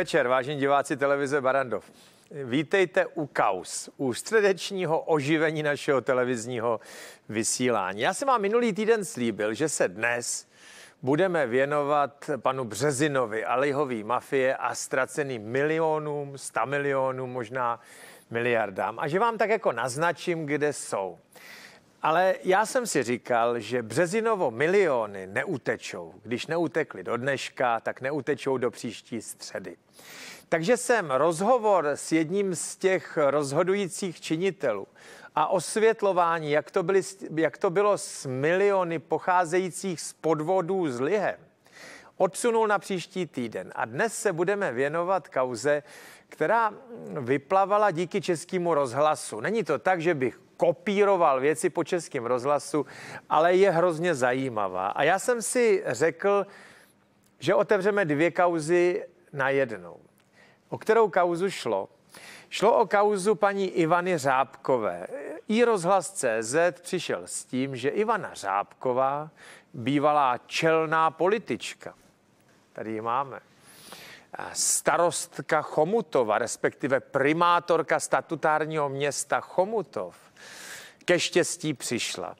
večer, vážení diváci televize Barandov. Vítejte u Kaus, u středečního oživení našeho televizního vysílání. Já jsem vám minulý týden slíbil, že se dnes budeme věnovat panu Březinovi, lihový mafie a ztraceným milionům, sta milionům, možná miliardám. A že vám tak jako naznačím, kde jsou. Ale já jsem si říkal, že Březinovo miliony neutečou. Když neutekli do dneška, tak neutečou do příští středy. Takže jsem rozhovor s jedním z těch rozhodujících činitelů a osvětlování, jak to, byly, jak to bylo s miliony pocházejících z podvodů z lihem, odsunul na příští týden. A dnes se budeme věnovat kauze, která vyplavala díky českému rozhlasu. Není to tak, že bych kopíroval věci po českém rozhlasu, ale je hrozně zajímavá. A já jsem si řekl, že otevřeme dvě kauzy na jednou. O kterou kauzu šlo? Šlo o kauzu paní Ivany Řábkové. I rozhlas CZ přišel s tím, že Ivana Řábková bývalá čelná politička. Tady ji máme starostka Chomutova, respektive primátorka statutárního města Chomutov, ke štěstí přišla.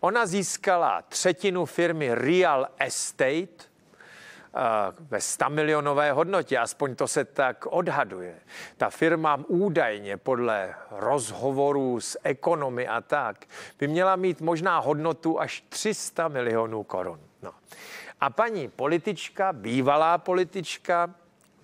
Ona získala třetinu firmy Real Estate eh, ve 100 milionové hodnotě, aspoň to se tak odhaduje. Ta firma údajně podle rozhovorů s ekonomy a tak by měla mít možná hodnotu až 300 milionů korun. No. A paní politička, bývalá politička,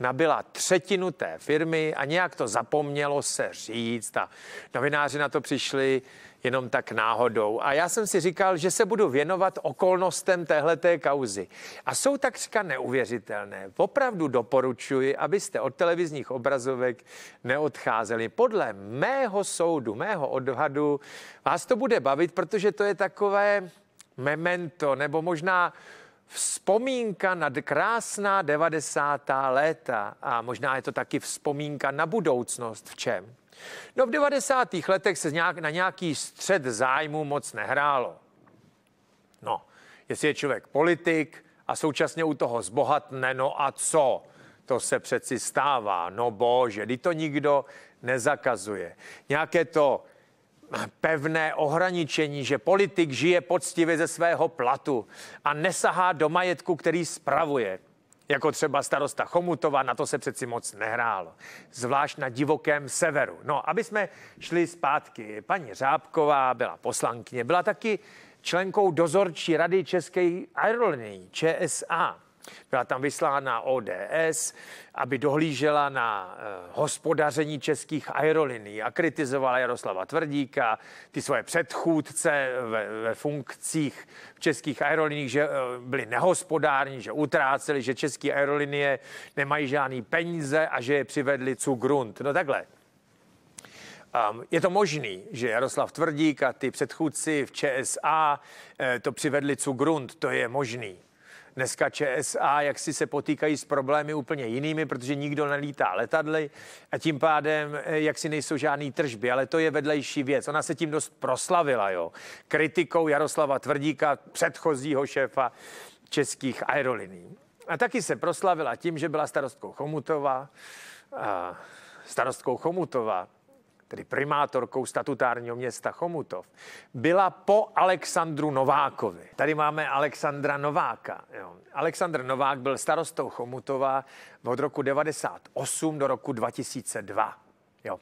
nabila třetinu té firmy a nějak to zapomnělo se říct a novináři na to přišli jenom tak náhodou. A já jsem si říkal, že se budu věnovat okolnostem téhleté kauzy. A jsou takřka neuvěřitelné. Opravdu doporučuji, abyste od televizních obrazovek neodcházeli. Podle mého soudu, mého odhadu, vás to bude bavit, protože to je takové memento, nebo možná vzpomínka na krásná 90. léta a možná je to taky vzpomínka na budoucnost v čem. No v 90. letech se nějak, na nějaký střed zájmu moc nehrálo. No, jestli je člověk politik a současně u toho zbohatne, no a co? To se přeci stává. No bože, kdy to nikdo nezakazuje. Nějaké to pevné ohraničení, že politik žije poctivě ze svého platu a nesahá do majetku, který spravuje. Jako třeba starosta Chomutova, na to se přeci moc nehrál. Zvlášť na divokém severu. No, aby jsme šli zpátky. Paní Řábková byla poslankyně, byla taky členkou dozorčí rady České aerolinie, ČSA. Byla tam vyslána ODS, aby dohlížela na eh, hospodaření českých aerolinií a kritizovala Jaroslava Tvrdíka, ty svoje předchůdce ve, ve funkcích v českých aeroliních, že eh, byli nehospodární, že utráceli, že české aerolinie nemají žádný peníze a že je přivedli cu grunt. No takhle. Um, je to možný, že Jaroslav Tvrdík a ty předchůdci v ČSA eh, to přivedli cu grunt, to je možný. Dneska ČSA, jak si se potýkají s problémy úplně jinými, protože nikdo nelítá letadly a tím pádem, eh, jak si nejsou žádný tržby, ale to je vedlejší věc. Ona se tím dost proslavila, jo. Kritikou Jaroslava Tvrdíka, předchozího šéfa českých aerolinií. A taky se proslavila tím, že byla starostkou Chomutova, starostkou Chomutova, tedy primátorkou statutárního města Chomutov, byla po Alexandru Novákovi. Tady máme Alexandra Nováka. Jo. Alexandr Novák byl starostou Chomutova od roku 98 do roku 2002. Jo.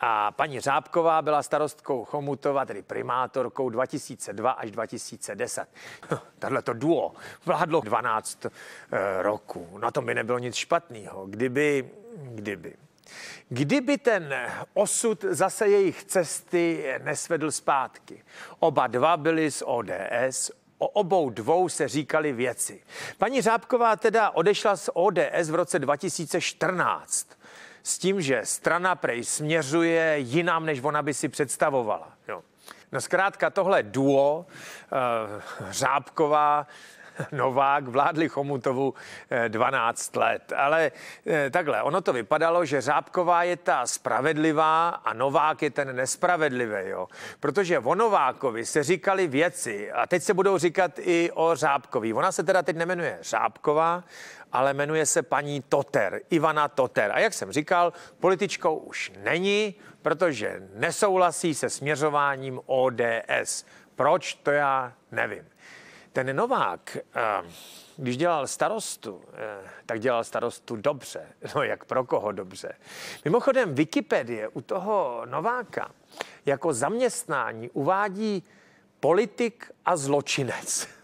A paní Řábková byla starostkou Chomutova, tedy primátorkou 2002 až 2010. Tadle no, to duo vládlo 12 e, eh, roků. Na tom by nebylo nic špatného, kdyby, kdyby Kdyby ten osud zase jejich cesty nesvedl zpátky. Oba dva byli z ODS, o obou dvou se říkali věci. Paní Řábková teda odešla z ODS v roce 2014 s tím, že strana prej směřuje jinam, než ona by si představovala. Jo. No zkrátka tohle duo, uh, Řábková, Novák vládli Chomutovu 12 eh, let. Ale eh, takhle, ono to vypadalo, že Řábková je ta spravedlivá a Novák je ten nespravedlivý, jo. Protože o Novákovi se říkali věci a teď se budou říkat i o Řábkovi. Ona se teda teď nemenuje Řábková, ale jmenuje se paní Toter, Ivana Toter. A jak jsem říkal, političkou už není, protože nesouhlasí se směřováním ODS. Proč, to já nevím. Ten Novák, eh, když dělal starostu, eh, tak dělal starostu dobře. No jak pro koho dobře? Mimochodem Wikipedie u toho Nováka jako zaměstnání uvádí politik a zločinec.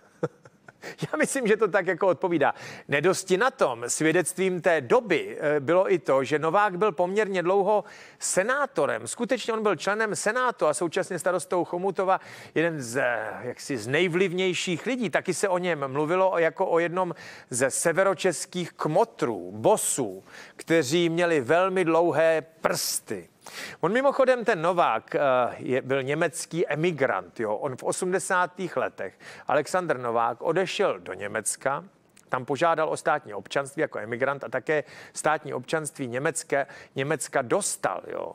Já myslím, že to tak jako odpovídá. Nedosti na tom svědectvím té doby eh, bylo i to, že Novák byl poměrně dlouho senátorem. Skutečně on byl členem senátu a současně starostou Chomutova jeden z, eh, jaksi, z nejvlivnějších lidí. Taky se o něm mluvilo jako o jednom ze severočeských kmotrů, bosů, kteří měli velmi dlouhé prsty. On mimochodem, ten Novák, eh, je, byl německý emigrant. Jo? On v 80. letech, Aleksandr Novák, odešel do Německa, tam požádal o státní občanství jako emigrant a také státní občanství německé, Německa dostal. Jo?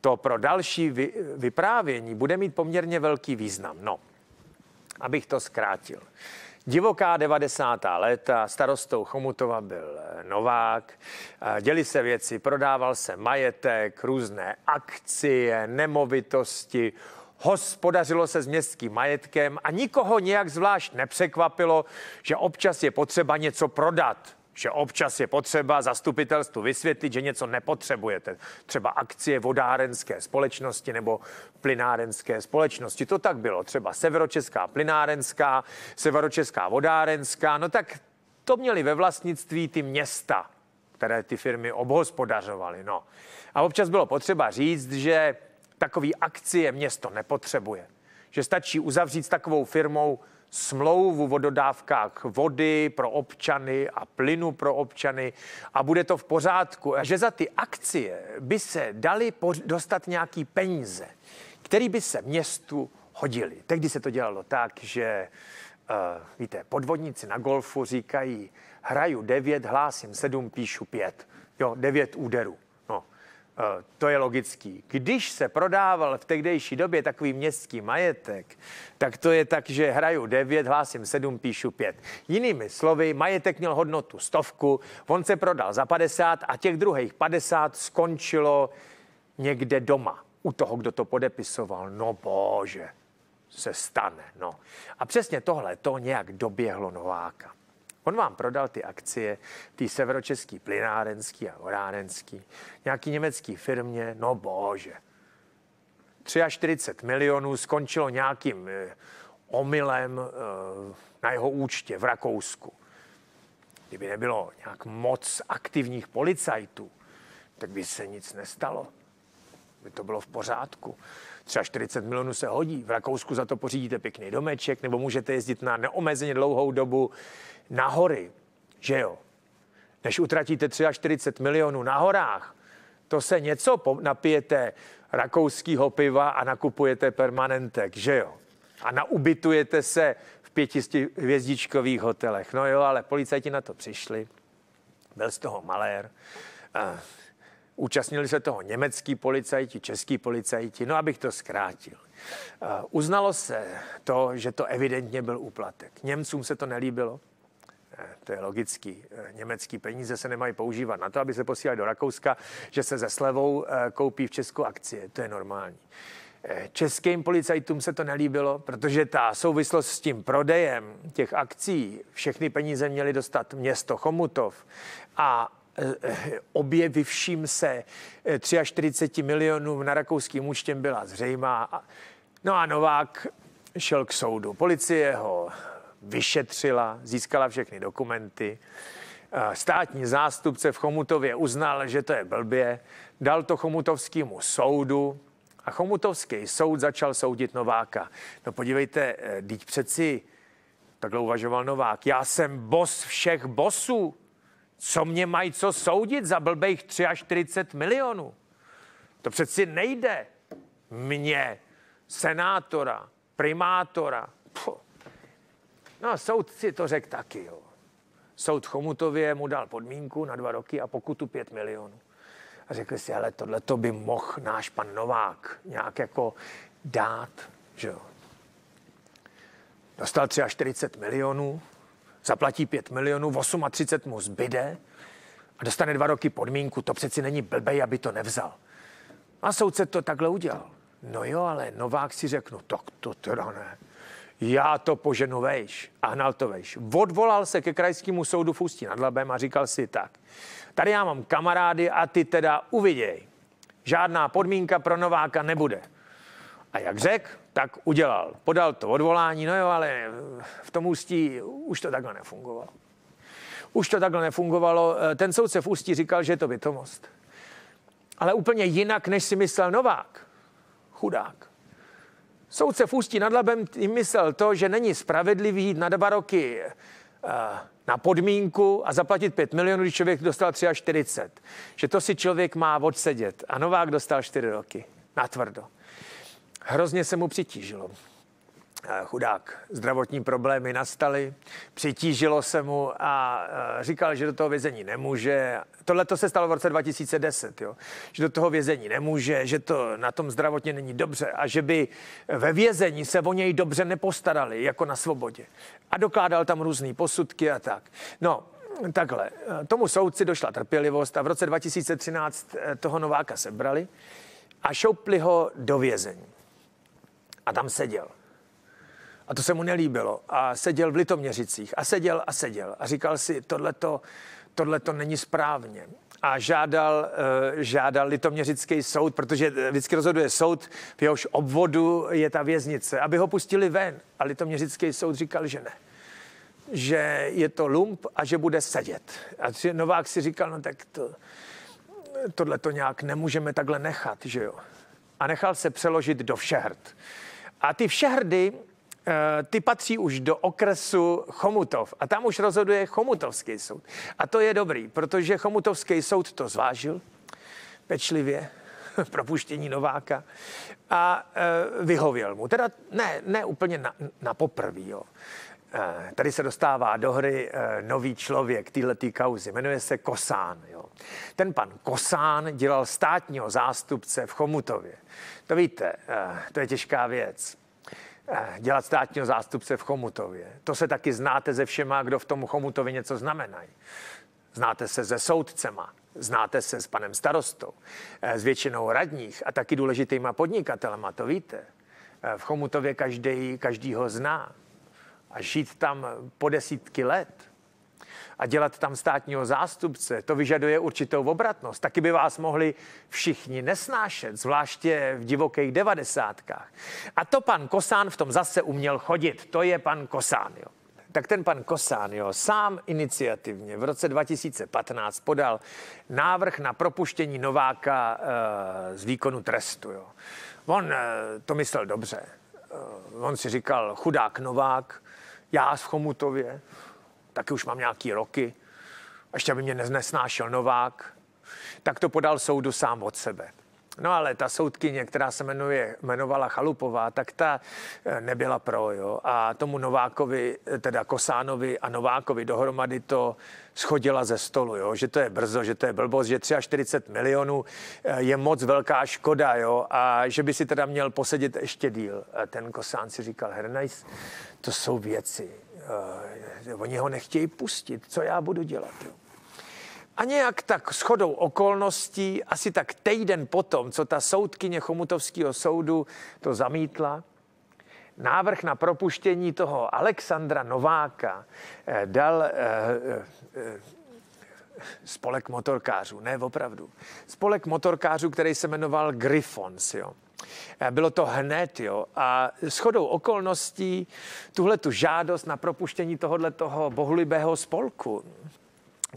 To pro další vy, vyprávění bude mít poměrně velký význam. No, abych to zkrátil. Divoká 90. léta, starostou Chomutova byl eh, Novák, eh, děli se věci, prodával se majetek, různé akcie, nemovitosti, hospodařilo se s městským majetkem a nikoho nějak zvlášť nepřekvapilo, že občas je potřeba něco prodat že občas je potřeba zastupitelstvu vysvětlit, že něco nepotřebujete. Třeba akcie vodárenské společnosti nebo plynárenské společnosti. To tak bylo. Třeba severočeská plynárenská, severočeská vodárenská. No tak to měli ve vlastnictví ty města, které ty firmy obhospodařovaly. No. A občas bylo potřeba říct, že takový akcie město nepotřebuje že stačí uzavřít s takovou firmou smlouvu o dodávkách vody pro občany a plynu pro občany a bude to v pořádku. Že za ty akcie by se dali dostat nějaký peníze, který by se městu hodili. Tehdy se to dělalo tak, že uh, víte, podvodníci na golfu říkají, hraju devět, hlásím sedm, píšu pět, Jo, devět úderů. Eh, to je logický. Když se prodával v tehdejší době takový městský majetek, tak to je tak, že hraju 9, hlásím 7, píšu 5. Jinými slovy, majetek měl hodnotu stovku, on se prodal za 50 a těch druhých 50 skončilo někde doma u toho, kdo to podepisoval. No bože, se stane. No. A přesně tohle to nějak doběhlo Nováka. On vám prodal ty akcie, ty severočeský plynárenský a orárenský, nějaký německý firmě, no bože. 43 milionů skončilo nějakým eh, omylem eh, na jeho účtě v Rakousku. Kdyby nebylo nějak moc aktivních policajtů, tak by se nic nestalo. By to bylo v pořádku. Třeba 40 milionů se hodí. V Rakousku za to pořídíte pěkný domeček nebo můžete jezdit na neomezeně dlouhou dobu na hory, že jo? Než utratíte 40 milionů na horách, to se něco napijete rakouského piva a nakupujete permanentek, že jo? A naubytujete se v pětisti hvězdičkových hotelech. No jo, ale policajti na to přišli, byl z toho malér. Eh, Účastnili se toho německý policajti, český policajti, no abych to zkrátil. Eh, uznalo se to, že to evidentně byl úplatek. Němcům se to nelíbilo, eh, to je logický. Eh, německý peníze se nemají používat na to, aby se posílali do Rakouska, že se ze slevou koupí v Česku akcie. To je normální. Českým policajtům se to nelíbilo, protože ta souvislost s tím prodejem těch akcí, všechny peníze měli dostat město Chomutov a Eh, eh, objevivším se 43 eh, milionům na rakouským účtem byla zřejmá. No a Novák šel k soudu. Policie ho vyšetřila, získala všechny dokumenty. Státní zástupce v Chomutově uznal, že to je blbě, dal to Chomutovskému soudu a Chomutovský soud začal soudit Nováka. No podívejte, teď přeci takhle uvažoval Novák. Já jsem bos všech bosů. Co mě mají co soudit za blbejch 43 milionů? To přeci nejde. Mě, senátora, primátora. Puh. No a soud si to řekl taky. Jo. Soud Chomutově mu dal podmínku na dva roky a pokutu 5 milionů. A řekli si, ale tohle to by mohl náš pan Novák nějak jako dát. Že jo. Dostal 43 milionů, zaplatí 5 milionů, 38 mu zbyde a dostane dva roky podmínku. To přeci není blbej, aby to nevzal. A soudce to takhle udělal. No jo, ale Novák si řeknu, no tak to teda ne. Já to poženu vejš a hnal to vejš. Odvolal se ke krajskému soudu v Ústí nad Labem a říkal si tak. Tady já mám kamarády a ty teda uviděj. Žádná podmínka pro Nováka nebude. A jak řek, tak udělal. Podal to odvolání, no jo, ale v tom ústí už to takhle nefungovalo. Už to takhle nefungovalo. Eh, ten soudce v ústí říkal, že je to bytomost. Ale úplně jinak, než si myslel Novák. Chudák. Soudce v ústí nad Labem myslel to, že není spravedlivý jít na dva roky eh, na podmínku a zaplatit 5 milionů, když člověk dostal 43. Že to si člověk má odsedět. A Novák dostal 4 roky. Na tvrdo. Hrozně se mu přitížilo. Chudák, zdravotní problémy nastaly, přitížilo se mu a e, říkal, že do toho vězení nemůže. Tohle to se stalo v roce 2010, jo? že do toho vězení nemůže, že to na tom zdravotně není dobře a že by ve vězení se o něj dobře nepostarali, jako na svobodě. A dokládal tam různé posudky a tak. No, takhle, e, tomu soudci došla trpělivost a v roce 2013 e, toho Nováka sebrali a šoupli ho do vězení a tam seděl. A to se mu nelíbilo. A seděl v Litoměřicích a seděl a seděl. A říkal si, tohle to není správně a žádal, eh, žádal litoměřický soud, protože eh, vždycky rozhoduje soud, v jehož obvodu je ta věznice, aby ho pustili ven. A litoměřický soud říkal, že ne. Že je to lump a že bude sedět. A Novák si říkal, no tak to, tohle to nějak nemůžeme takhle nechat, že jo. A nechal se přeložit do Všehrt. A ty Všehrdy, eh, ty patří už do okresu Chomutov a tam už rozhoduje Chomutovský soud. A to je dobrý, protože Chomutovský soud to zvážil pečlivě, propuštění Nováka a eh, vyhověl mu. Teda ne, ne úplně na, na poprví, jo. Eh, tady se dostává do hry eh, nový člověk této kauzy, jmenuje se Kosán. Jo. Ten pan Kosán dělal státního zástupce v Chomutově. To víte, eh, to je těžká věc dělat státního zástupce v Chomutově. To se taky znáte ze všema, kdo v tom Chomutově něco znamenají. Znáte se ze soudcema, znáte se s panem starostou, s většinou radních a taky důležitýma podnikatelema, to víte. V Chomutově každý, každý ho zná a žít tam po desítky let a dělat tam státního zástupce, to vyžaduje určitou obratnost. Taky by vás mohli všichni nesnášet, zvláště v divokých devadesátkách. A to pan Kosán v tom zase uměl chodit. To je pan Kosán, jo. Tak ten pan Kosán, jo, sám iniciativně v roce 2015 podal návrh na propuštění Nováka e, z výkonu trestu, jo. On e, to myslel dobře. E, on si říkal, chudák Novák, já z Chomutově, taky už mám nějaký roky, ještě by mě neznesnášel Novák, tak to podal soudu sám od sebe. No ale ta soudkyně, která se jmenuje, jmenovala Chalupová, tak ta eh, nebyla pro, jo. A tomu Novákovi, eh, teda Kosánovi a Novákovi dohromady to schodila ze stolu, jo. Že to je brzo, že to je blbost, že 43 milionů eh, je moc velká škoda, jo. A že by si teda měl posedět ještě díl. Ten Kosán si říkal, Hernajs, to jsou věci. Oni ho nechtějí pustit, co já budu dělat, jo. A nějak tak shodou okolností, asi tak týden potom, co ta soudkyně Chomutovského soudu to zamítla, návrh na propuštění toho Alexandra Nováka eh, dal eh, eh, eh, spolek motorkářů, ne opravdu, spolek motorkářů, který se jmenoval Griffons, jo. Eh, bylo to hned, jo. A shodou okolností tuhle tu žádost na propuštění tohohle toho bohulibého spolku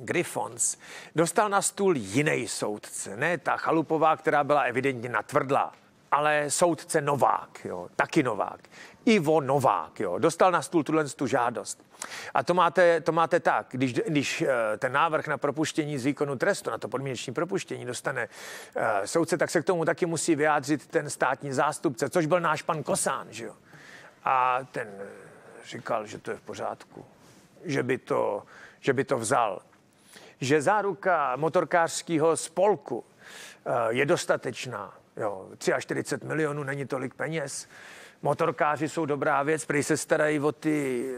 Griffons dostal na stůl jiný soudce, ne ta chalupová, která byla evidentně natvrdlá, ale soudce Novák, jo, taky Novák. Ivo Novák, jo, dostal na stůl tuhle tu žádost. A to máte, to máte tak, když, když eh, ten návrh na propuštění z výkonu trestu, na to podmíneční propuštění dostane eh, soudce, tak se k tomu taky musí vyjádřit ten státní zástupce, což byl náš pan Kosán, že jo. A ten eh, říkal, že to je v pořádku, že by to, že by to vzal že záruka motorkářského spolku eh, je dostatečná. Jo, 43 milionů není tolik peněz. Motorkáři jsou dobrá věc, prý se starají o ty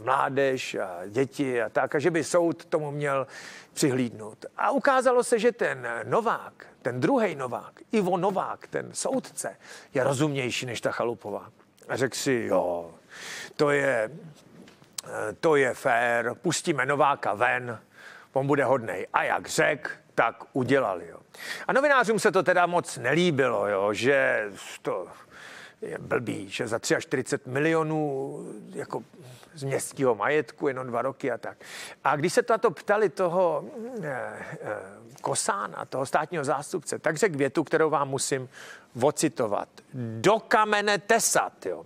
eh, mládež a děti a tak, a že by soud tomu měl přihlídnout. A ukázalo se, že ten Novák, ten druhý Novák, Ivo Novák, ten soudce, je rozumnější než ta Chalupová. A řekl si, jo, to je, eh, to je fér, pustíme Nováka ven, on bude hodnej. A jak řek, tak udělal. Jo. A novinářům se to teda moc nelíbilo, jo, že to je blbý, že za 43 milionů jako z městského majetku, jenom dva roky a tak. A když se tato to ptali toho eh, eh, Kosána, toho státního zástupce, tak řekl větu, kterou vám musím vocitovat, Do kamene tesat, jo.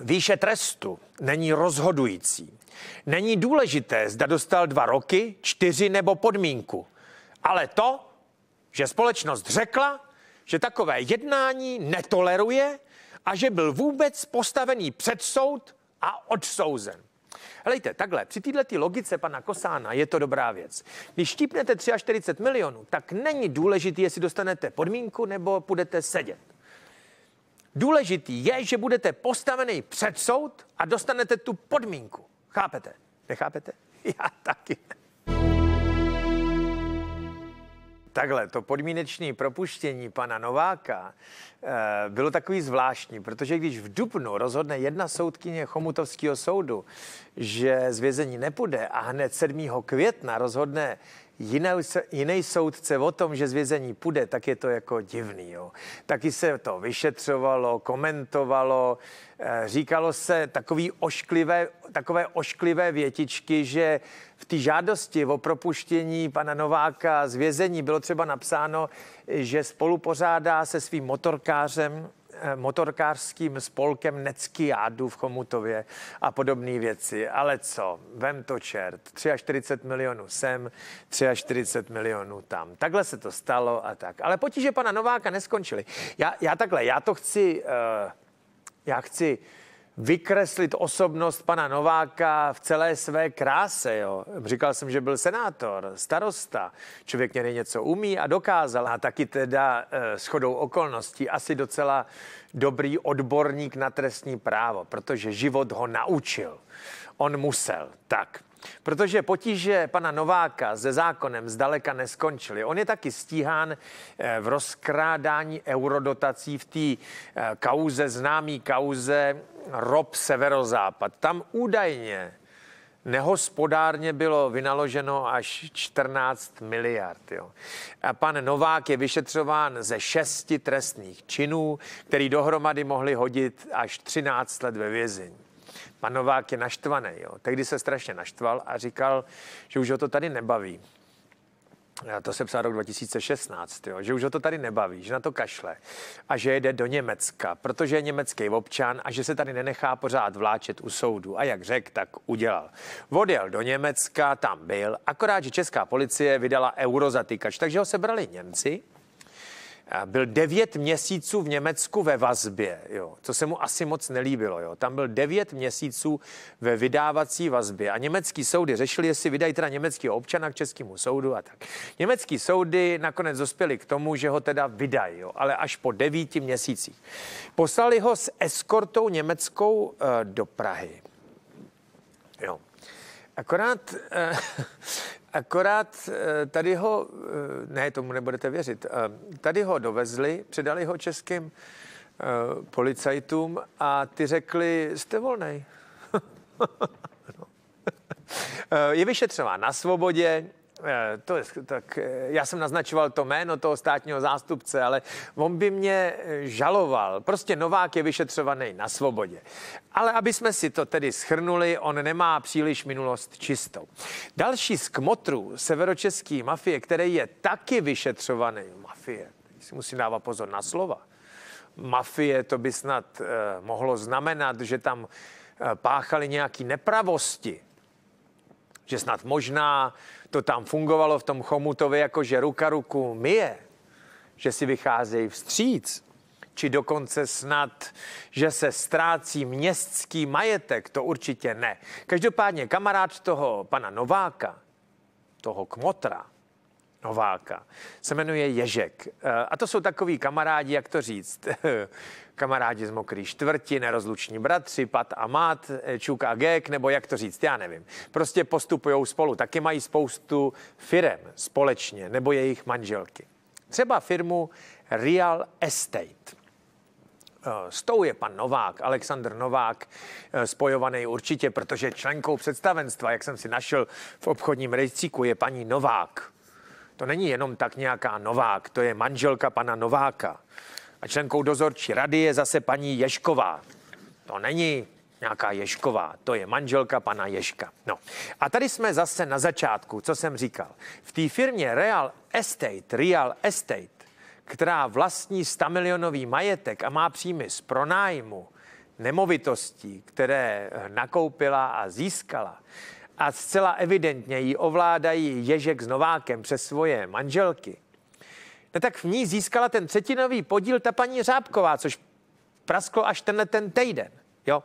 Výše trestu není rozhodující. Není důležité, zda dostal dva roky, čtyři nebo podmínku. Ale to, že společnost řekla, že takové jednání netoleruje a že byl vůbec postavený před soud a odsouzen. Helejte, takhle, při této logice pana Kosána je to dobrá věc. Když štípnete 43 milionů, tak není důležité, jestli dostanete podmínku nebo budete sedět. Důležitý je, že budete postavený před soud a dostanete tu podmínku. Chápete? Nechápete? Já taky. Takhle, to podmínečné propuštění pana Nováka e, bylo takový zvláštní, protože když v Dubnu rozhodne jedna soudkyně Chomutovského soudu, že z vězení nepůjde a hned 7. května rozhodne jiný soudce o tom, že z vězení půjde, tak je to jako divný. Jo. Taky se to vyšetřovalo, komentovalo, eh, říkalo se takový ošklivé, takové ošklivé větičky, že v té žádosti o propuštění pana Nováka z vězení bylo třeba napsáno, že spolupořádá se svým motorkářem Eh, motorkářským spolkem Neckiádu v Chomutově a podobné věci. Ale co, vem to čert. 43 milionů sem, 43 milionů tam. Takhle se to stalo a tak. Ale potíže pana Nováka neskončily. Já, já takhle, já to chci, eh, já chci vykreslit osobnost pana Nováka v celé své kráse. Jo. Říkal jsem, že byl senátor, starosta, člověk někdy něco umí a dokázal a taky teda eh, s chodou okolností asi docela dobrý odborník na trestní právo, protože život ho naučil. On musel. Tak, Protože potíže pana Nováka se zákonem zdaleka neskončily. On je taky stíhán eh, v rozkrádání eurodotací v té eh, kauze, známý kauze ROP Severozápad. Tam údajně nehospodárně bylo vynaloženo až 14 miliard. Jo. A pan Novák je vyšetřován ze šesti trestných činů, který dohromady mohli hodit až 13 let ve vězení pan Novák je naštvaný. Jo. Tehdy se strašně naštval a říkal, že už ho to tady nebaví. To se psal rok 2016, jo, že už ho to tady nebaví, že na to kašle a že jede do Německa, protože je německý občan a že se tady nenechá pořád vláčet u soudu. A jak řekl, tak udělal. Odjel do Německa, tam byl, akorát, že česká policie vydala eurozatykač, takže ho sebrali Němci byl devět měsíců v Německu ve vazbě, jo, co se mu asi moc nelíbilo. Jo. Tam byl devět měsíců ve vydávací vazbě a německý soudy řešili, jestli vydají teda německého občana k českému soudu a tak. Německý soudy nakonec dospěli k tomu, že ho teda vydají, jo, ale až po devíti měsících. Poslali ho s eskortou německou eh, do Prahy. Jo. Akorát, eh, akorát eh, tady ho, eh, ne, tomu nebudete věřit, tady ho dovezli, předali ho českým policajtům a ty řekli, jste volnej. No. Je vyšetřován na svobodě, Eh, to je, tak eh, já jsem naznačoval to jméno toho státního zástupce, ale on by mě eh, žaloval. Prostě Novák je vyšetřovaný na svobodě. Ale aby jsme si to tedy schrnuli, on nemá příliš minulost čistou. Další z kmotrů severočeský mafie, který je taky vyšetřovaný, mafie, si musím dávat pozor na slova, mafie, to by snad eh, mohlo znamenat, že tam eh, páchali nějaký nepravosti, že snad možná to tam fungovalo v tom Chomutově jako, že ruka ruku myje, že si vycházejí vstříc, či dokonce snad, že se ztrácí městský majetek, to určitě ne. Každopádně kamarád toho pana Nováka, toho kmotra, Nováka. Se jmenuje Ježek. Eh, a to jsou takový kamarádi, jak to říct, kamarádi z mokrý čtvrti, nerozluční bratři, pat a mat, eh, čuk a gek, nebo jak to říct, já nevím. Prostě postupují spolu. Taky mají spoustu firem společně, nebo jejich manželky. Třeba firmu Real Estate. Eh, s tou je pan Novák, Aleksandr Novák, spojovaný určitě, protože členkou představenstva, jak jsem si našel v obchodním rejstříku, je paní Novák. To není jenom tak nějaká Novák, to je manželka pana Nováka. A členkou dozorčí rady je zase paní Ješková. To není nějaká Ješková, to je manželka pana Ješka. No a tady jsme zase na začátku, co jsem říkal. V té firmě Real Estate, Real Estate, která vlastní 100 milionový majetek a má příjmy z pronájmu nemovitostí, které nakoupila a získala, a zcela evidentně ji ovládají Ježek s Novákem přes svoje manželky, no tak v ní získala ten třetinový podíl ta paní Řábková, což prasklo až tenhle ten týden. Jo?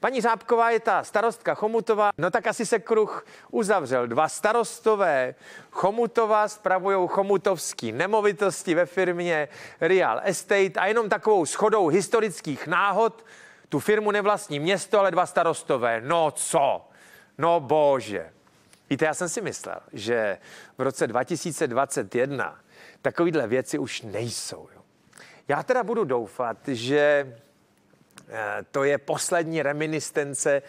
Paní Řábková je ta starostka Chomutová, no tak asi se kruh uzavřel. Dva starostové Chomutová spravují chomutovský nemovitosti ve firmě Real Estate a jenom takovou schodou historických náhod tu firmu nevlastní město, ale dva starostové. No co? No bože. Víte, já jsem si myslel, že v roce 2021 takovýhle věci už nejsou. Jo. Já teda budu doufat, že Eh, to je poslední reminiscence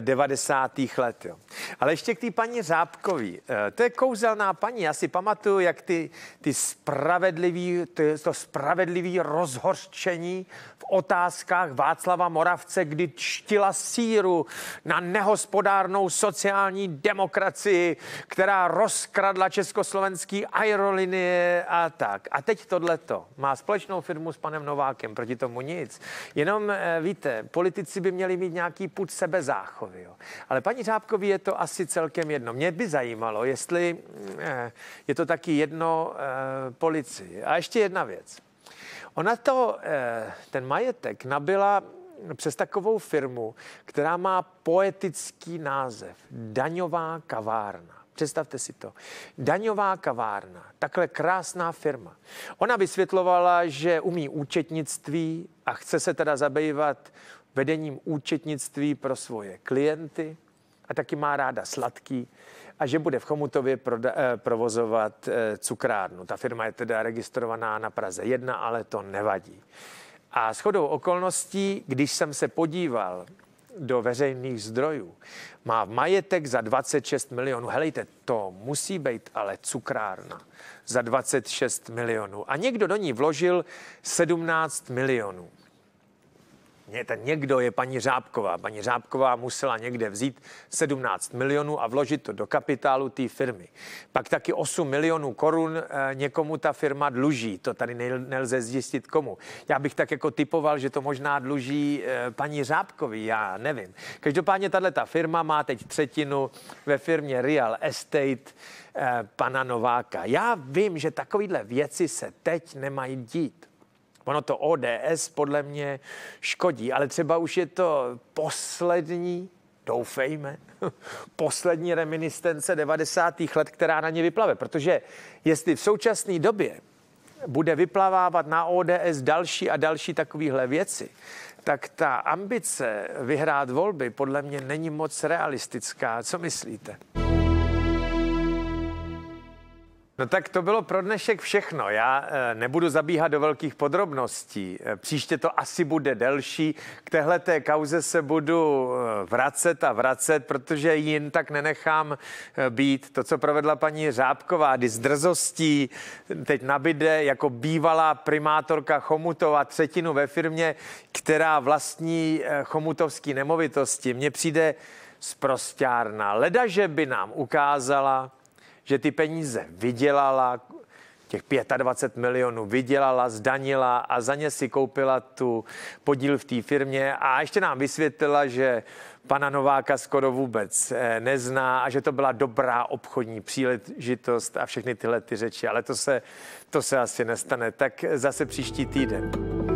90. Eh, let. Jo. Ale ještě k té paní Řábkový. Eh, to je kouzelná paní. Já si pamatuju, jak ty, ty spravedlivý, ty, to spravedlivý rozhorčení v otázkách Václava Moravce, kdy čtila síru na nehospodárnou sociální demokracii, která rozkradla československý aerolinie a tak. A teď tohleto. Má společnou firmu s panem Novákem, proti tomu nic. Jenom víte, politici by měli mít nějaký půd sebezáchovy. Jo. Ale paní Řábkovi je to asi celkem jedno. Mě by zajímalo, jestli mm, eh, je to taky jedno eh, policii. A ještě jedna věc. Ona to, eh, ten majetek nabila přes takovou firmu, která má poetický název Daňová kavárna. Představte si to. Daňová kavárna, takhle krásná firma. Ona vysvětlovala, že umí účetnictví a chce se teda zabývat vedením účetnictví pro svoje klienty a taky má ráda sladký a že bude v Chomutově proda- eh, provozovat eh, cukrárnu. Ta firma je teda registrovaná na Praze 1, ale to nevadí. A shodou okolností, když jsem se podíval do veřejných zdrojů. Má majetek za 26 milionů. Helejte, to musí být ale cukrárna za 26 milionů. A někdo do ní vložil 17 milionů ten někdo je paní Řábková. Paní Řábková musela někde vzít 17 milionů a vložit to do kapitálu té firmy. Pak taky 8 milionů korun eh, někomu ta firma dluží. To tady nelze zjistit komu. Já bych tak jako typoval, že to možná dluží eh, paní Řábkovi, já nevím. Každopádně tahle ta firma má teď třetinu ve firmě Real Estate eh, pana Nováka. Já vím, že takovýhle věci se teď nemají dít. Ono to ODS podle mě škodí, ale třeba už je to poslední, doufejme, poslední reminiscence 90. let, která na ně vyplave. Protože jestli v současné době bude vyplavávat na ODS další a další takovéhle věci, tak ta ambice vyhrát volby podle mě není moc realistická. Co myslíte? No tak to bylo pro dnešek všechno. Já eh, nebudu zabíhat do velkých podrobností. Eh, příště to asi bude delší. K téhle té kauze se budu eh, vracet a vracet, protože jin tak nenechám být. To, co provedla paní Řábková, kdy s drzostí teď nabide jako bývalá primátorka Chomutova třetinu ve firmě, která vlastní chomutovský nemovitosti. Mně přijde sprostárna. Leda, že by nám ukázala, že ty peníze vydělala, těch 25 milionů vydělala, zdanila a za ně si koupila tu podíl v té firmě a ještě nám vysvětlila, že pana Nováka skoro vůbec eh, nezná a že to byla dobrá obchodní příležitost a všechny tyhle ty řeči, ale to se, to se asi nestane. Tak zase příští týden.